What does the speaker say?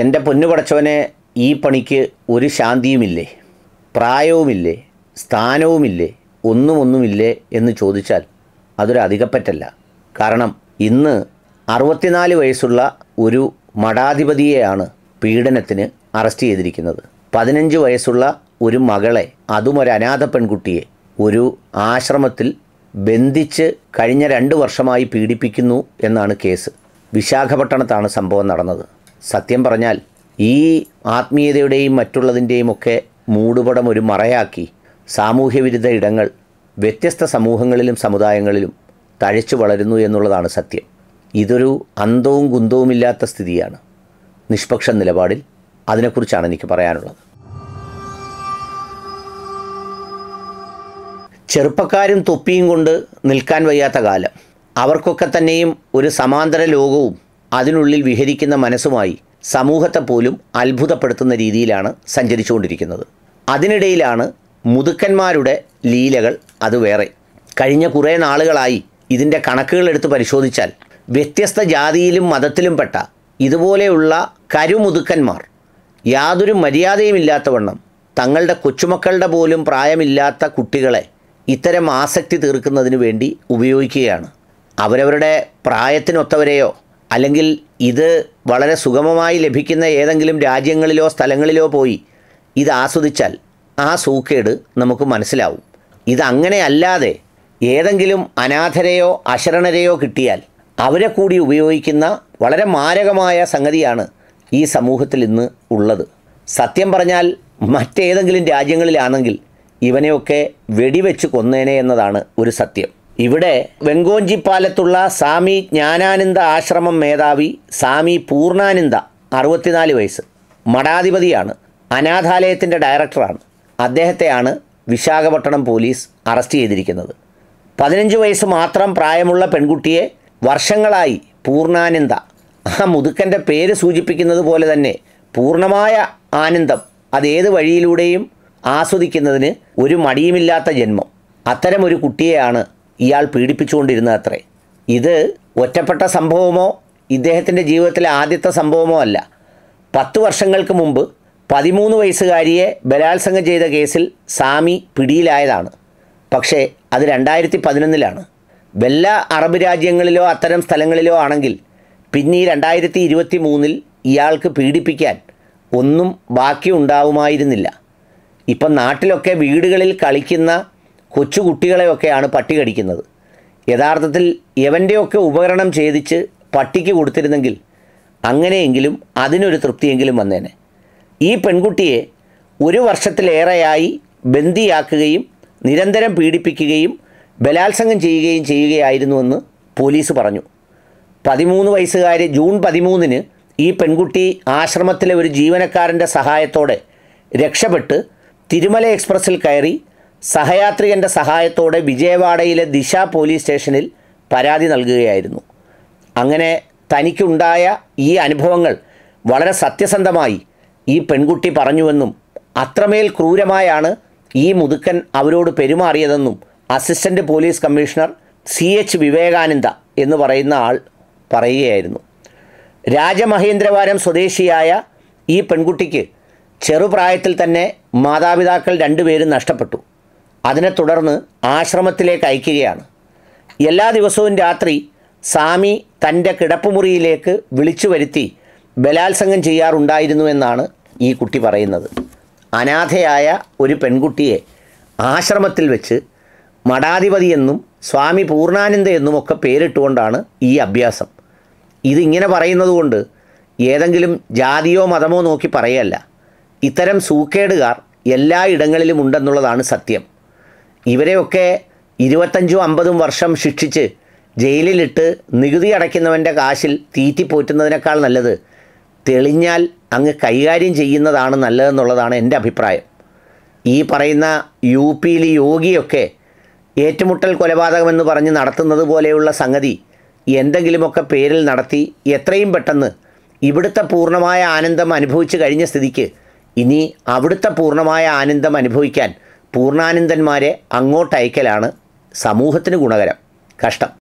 എൻ്റെ പൊന്നു ഈ പണിക്ക് ഒരു ശാന്തിയുമില്ലേ പ്രായവുമില്ലേ സ്ഥാനവുമില്ലേ ഒന്നുമൊന്നുമില്ലേ എന്ന് ചോദിച്ചാൽ അതൊരു അധികപ്പറ്റല്ല കാരണം ഇന്ന് അറുപത്തിനാല് വയസ്സുള്ള ഒരു മഠാധിപതിയെയാണ് പീഡനത്തിന് അറസ്റ്റ് ചെയ്തിരിക്കുന്നത് പതിനഞ്ച് വയസ്സുള്ള ഒരു മകളെ അതും ഒരു അനാഥ പെൺകുട്ടിയെ ഒരു ആശ്രമത്തിൽ ബന്ധിച്ച് കഴിഞ്ഞ രണ്ട് വർഷമായി പീഡിപ്പിക്കുന്നു എന്നാണ് കേസ് വിശാഖപട്ടണത്താണ് സംഭവം നടന്നത് സത്യം പറഞ്ഞാൽ ഈ ആത്മീയതയുടെയും മറ്റുള്ളതിൻ്റെയും ഒക്കെ മൂടുപടം ഒരു മറയാക്കി സാമൂഹ്യവിരുദ്ധ ഇടങ്ങൾ വ്യത്യസ്ത സമൂഹങ്ങളിലും സമുദായങ്ങളിലും തഴച്ചു വളരുന്നു എന്നുള്ളതാണ് സത്യം ഇതൊരു അന്തവും ഇല്ലാത്ത സ്ഥിതിയാണ് നിഷ്പക്ഷ നിലപാടിൽ അതിനെക്കുറിച്ചാണ് എനിക്ക് പറയാനുള്ളത് ചെറുപ്പക്കാരും തൊപ്പിയും കൊണ്ട് നിൽക്കാൻ വയ്യാത്ത കാലം അവർക്കൊക്കെ തന്നെയും ഒരു സമാന്തര ലോകവും അതിനുള്ളിൽ വിഹരിക്കുന്ന മനസ്സുമായി സമൂഹത്തെ പോലും അത്ഭുതപ്പെടുത്തുന്ന രീതിയിലാണ് സഞ്ചരിച്ചുകൊണ്ടിരിക്കുന്നത് അതിനിടയിലാണ് മുതുക്കന്മാരുടെ ലീലകൾ അത് വേറെ കഴിഞ്ഞ കുറേ നാളുകളായി ഇതിൻ്റെ കണക്കുകൾ എടുത്ത് പരിശോധിച്ചാൽ വ്യത്യസ്ത ജാതിയിലും മതത്തിലും പെട്ട ഇതുപോലെയുള്ള കരുമുതുക്കന്മാർ യാതൊരു മര്യാദയും ഇല്ലാത്തവണ്ണം തങ്ങളുടെ കൊച്ചുമക്കളുടെ പോലും പ്രായമില്ലാത്ത കുട്ടികളെ ഇത്തരം ആസക്തി തീർക്കുന്നതിന് വേണ്ടി ഉപയോഗിക്കുകയാണ് അവരവരുടെ പ്രായത്തിനൊത്തവരെയോ അല്ലെങ്കിൽ ഇത് വളരെ സുഗമമായി ലഭിക്കുന്ന ഏതെങ്കിലും രാജ്യങ്ങളിലോ സ്ഥലങ്ങളിലോ പോയി ഇത് ആസ്വദിച്ചാൽ ആ സൂക്കേട് നമുക്ക് മനസ്സിലാവും ഇതങ്ങനെ അല്ലാതെ ഏതെങ്കിലും അനാഥരെയോ അശരണരെയോ കിട്ടിയാൽ അവരെ കൂടി ഉപയോഗിക്കുന്ന വളരെ മാരകമായ സംഗതിയാണ് ഈ സമൂഹത്തിൽ ഇന്ന് ഉള്ളത് സത്യം പറഞ്ഞാൽ മറ്റേതെങ്കിലും രാജ്യങ്ങളിലാണെങ്കിൽ ഇവനെയൊക്കെ വെടിവെച്ച് കൊന്നേനെ എന്നതാണ് ഒരു സത്യം ഇവിടെ വെങ്കോഞ്ചിപ്പാലത്തുള്ള സ്വാമി ജ്ഞാനാനന്ദ ആശ്രമം മേധാവി സ്വാമി പൂർണാനന്ദ അറുപത്തിനാല് വയസ്സ് മഠാധിപതിയാണ് അനാഥാലയത്തിൻ്റെ ഡയറക്ടറാണ് അദ്ദേഹത്തെയാണ് വിശാഖപട്ടണം പോലീസ് അറസ്റ്റ് ചെയ്തിരിക്കുന്നത് പതിനഞ്ച് വയസ്സ് മാത്രം പ്രായമുള്ള പെൺകുട്ടിയെ വർഷങ്ങളായി പൂർണാനന്ദ ആ മുതുക്കൻ്റെ പേര് സൂചിപ്പിക്കുന്നത് പോലെ തന്നെ പൂർണ്ണമായ ആനന്ദം അതേത് വഴിയിലൂടെയും ആസ്വദിക്കുന്നതിന് ഒരു മടിയുമില്ലാത്ത ജന്മം അത്തരമൊരു കുട്ടിയെയാണ് ഇയാൾ പീഡിപ്പിച്ചുകൊണ്ടിരുന്നത് അത്രേ ഇത് ഒറ്റപ്പെട്ട സംഭവമോ ഇദ്ദേഹത്തിൻ്റെ ജീവിതത്തിലെ ആദ്യത്തെ സംഭവമോ അല്ല പത്ത് വർഷങ്ങൾക്ക് മുമ്പ് പതിമൂന്ന് വയസ്സുകാരിയെ ബലാത്സംഗം ചെയ്ത കേസിൽ സാമി പിടിയിലായതാണ് പക്ഷേ അത് രണ്ടായിരത്തി പതിനൊന്നിലാണ് വല്ല അറബ് രാജ്യങ്ങളിലോ അത്തരം സ്ഥലങ്ങളിലോ ആണെങ്കിൽ പിന്നെ ഈ രണ്ടായിരത്തി ഇരുപത്തി മൂന്നിൽ ഇയാൾക്ക് പീഡിപ്പിക്കാൻ ഒന്നും ബാക്കി ഉണ്ടാവുമായിരുന്നില്ല ഇപ്പം നാട്ടിലൊക്കെ വീടുകളിൽ കളിക്കുന്ന കൊച്ചു കുട്ടികളെയൊക്കെയാണ് പട്ടി കടിക്കുന്നത് യഥാർത്ഥത്തിൽ എവൻ്റെയൊക്കെ ഉപകരണം ഛേദിച്ച് പട്ടിക്ക് കൊടുത്തിരുന്നെങ്കിൽ അങ്ങനെയെങ്കിലും അതിനൊരു തൃപ്തിയെങ്കിലും വന്നേനെ ഈ പെൺകുട്ടിയെ ഒരു വർഷത്തിലേറെയായി ബന്ദിയാക്കുകയും നിരന്തരം പീഡിപ്പിക്കുകയും ബലാത്സംഗം ചെയ്യുകയും ചെയ്യുകയായിരുന്നുവെന്ന് പോലീസ് പറഞ്ഞു പതിമൂന്ന് വയസ്സുകാർ ജൂൺ പതിമൂന്നിന് ഈ പെൺകുട്ടി ആശ്രമത്തിലെ ഒരു ജീവനക്കാരൻ്റെ സഹായത്തോടെ രക്ഷപ്പെട്ട് തിരുമല എക്സ്പ്രസ്സിൽ കയറി സഹയാത്രികൻ്റെ സഹായത്തോടെ വിജയവാഡയിലെ ദിശ പോലീസ് സ്റ്റേഷനിൽ പരാതി നൽകുകയായിരുന്നു അങ്ങനെ തനിക്കുണ്ടായ ഈ അനുഭവങ്ങൾ വളരെ സത്യസന്ധമായി ഈ പെൺകുട്ടി പറഞ്ഞുവെന്നും അത്രമേൽ ക്രൂരമായാണ് ഈ മുതുക്കൻ അവരോട് പെരുമാറിയതെന്നും assistant police commissioner C H Vivekananda എന്ന് പറയുന്ന ആൾ പറയുകയായിരുന്നു രാജമഹേന്ദ്രവാരം സ്വദേശിയായ ഈ പെൺകുട്ടിക്ക് ചെറുപ്രായത്തിൽ തന്നെ മാതാപിതാക്കൾ രണ്ടുപേരും നഷ്ടപ്പെട്ടു അതിനെ തുടർന്ന് ആശ്രമത്തിലേക്ക് അയക്കുകയാണ് എല്ലാ ദിവസവും രാത്രി സ്വാമി തൻ്റെ കിടപ്പുമുറിയിലേക്ക് വിളിച്ചു വരുത്തി ബലാത്സംഗം ചെയ്യാറുണ്ടായിരുന്നു എന്നാണ് ഈ കുട്ടി പറയുന്നത് അനാഥയായ ഒരു പെൺകുട്ടിയെ ആശ്രമത്തിൽ വെച്ച് മഠാധിപതി എന്നും സ്വാമി പൂർണ്ണാനന്ദ ഒക്കെ പേരിട്ടുകൊണ്ടാണ് ഈ അഭ്യാസം ഇതിങ്ങനെ പറയുന്നതുകൊണ്ട് ഏതെങ്കിലും ജാതിയോ മതമോ നോക്കി പറയല്ല ഇത്തരം സൂക്കേടുകാർ എല്ലാ ഇടങ്ങളിലും ഉണ്ടെന്നുള്ളതാണ് സത്യം ഇവരെയൊക്കെ ഇരുപത്തഞ്ചും അമ്പതും വർഷം ശിക്ഷിച്ച് ജയിലിലിട്ട് നികുതി അടയ്ക്കുന്നവൻ്റെ കാശിൽ തീറ്റിപ്പോറ്റുന്നതിനേക്കാൾ നല്ലത് തെളിഞ്ഞാൽ അങ്ങ് കൈകാര്യം ചെയ്യുന്നതാണ് നല്ലതെന്നുള്ളതാണ് എൻ്റെ അഭിപ്രായം ഈ പറയുന്ന യു പിയിൽ യോഗിയൊക്കെ ഏറ്റുമുട്ടൽ കൊലപാതകമെന്ന് പറഞ്ഞ് നടത്തുന്നത് പോലെയുള്ള സംഗതി എന്തെങ്കിലുമൊക്കെ പേരിൽ നടത്തി എത്രയും പെട്ടെന്ന് ഇവിടുത്തെ പൂർണ്ണമായ ആനന്ദം അനുഭവിച്ചു കഴിഞ്ഞ സ്ഥിതിക്ക് ഇനി അവിടുത്തെ പൂർണ്ണമായ ആനന്ദം അനുഭവിക്കാൻ പൂർണ്ണാനന്ദന്മാരെ അങ്ങോട്ടയക്കലാണ് സമൂഹത്തിന് ഗുണകരം കഷ്ടം